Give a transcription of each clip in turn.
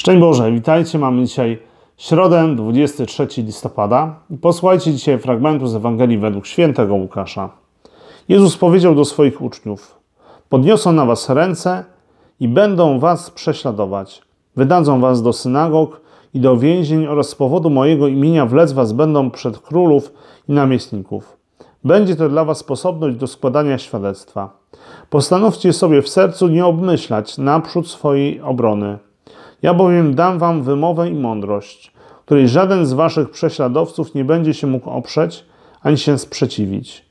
Szczęść Boże, witajcie. Mamy dzisiaj środę, 23 listopada. Posłuchajcie dzisiaj fragmentu z Ewangelii według świętego Łukasza. Jezus powiedział do swoich uczniów: Podniosą na was ręce i będą was prześladować. Wydadzą was do synagog i do więzień oraz z powodu mojego imienia wlec was będą przed królów i namiestników. Będzie to dla was sposobność do składania świadectwa. Postanówcie sobie w sercu nie obmyślać naprzód swojej obrony – ja bowiem dam wam wymowę i mądrość, której żaden z waszych prześladowców nie będzie się mógł oprzeć ani się sprzeciwić.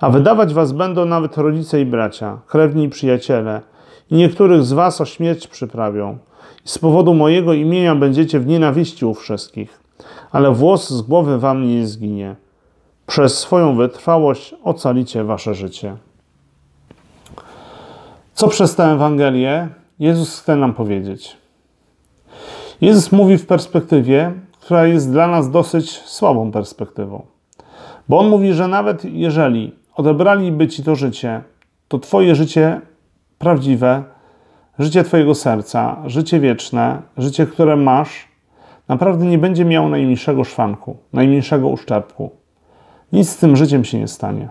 A wydawać was będą nawet rodzice i bracia, krewni i przyjaciele, i niektórych z was o śmierć przyprawią. I z powodu mojego imienia będziecie w nienawiści u wszystkich, ale włos z głowy wam nie zginie. Przez swoją wytrwałość ocalicie wasze życie. Co przez tę Ewangelię Jezus chce nam powiedzieć? Jezus mówi w perspektywie, która jest dla nas dosyć słabą perspektywą. Bo on mówi, że nawet jeżeli odebraliby ci to życie, to twoje życie prawdziwe, życie twojego serca, życie wieczne, życie, które masz, naprawdę nie będzie miało najmniejszego szwanku, najmniejszego uszczerbku. Nic z tym życiem się nie stanie.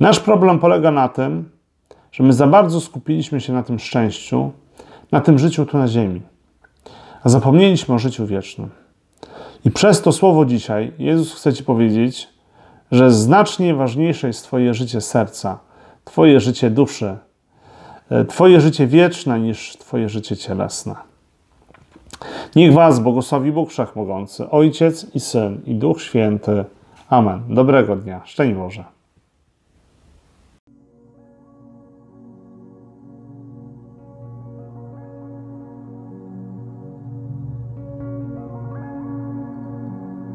Nasz problem polega na tym, że my za bardzo skupiliśmy się na tym szczęściu, na tym życiu tu na ziemi a zapomnieliśmy o życiu wiecznym. I przez to słowo dzisiaj Jezus chce Ci powiedzieć, że znacznie ważniejsze jest Twoje życie serca, Twoje życie duszy, e, Twoje życie wieczne niż Twoje życie cielesne. Niech Was błogosławi Bóg Wszechmogący, Ojciec i Syn i Duch Święty. Amen. Dobrego dnia. Szczęść Boże.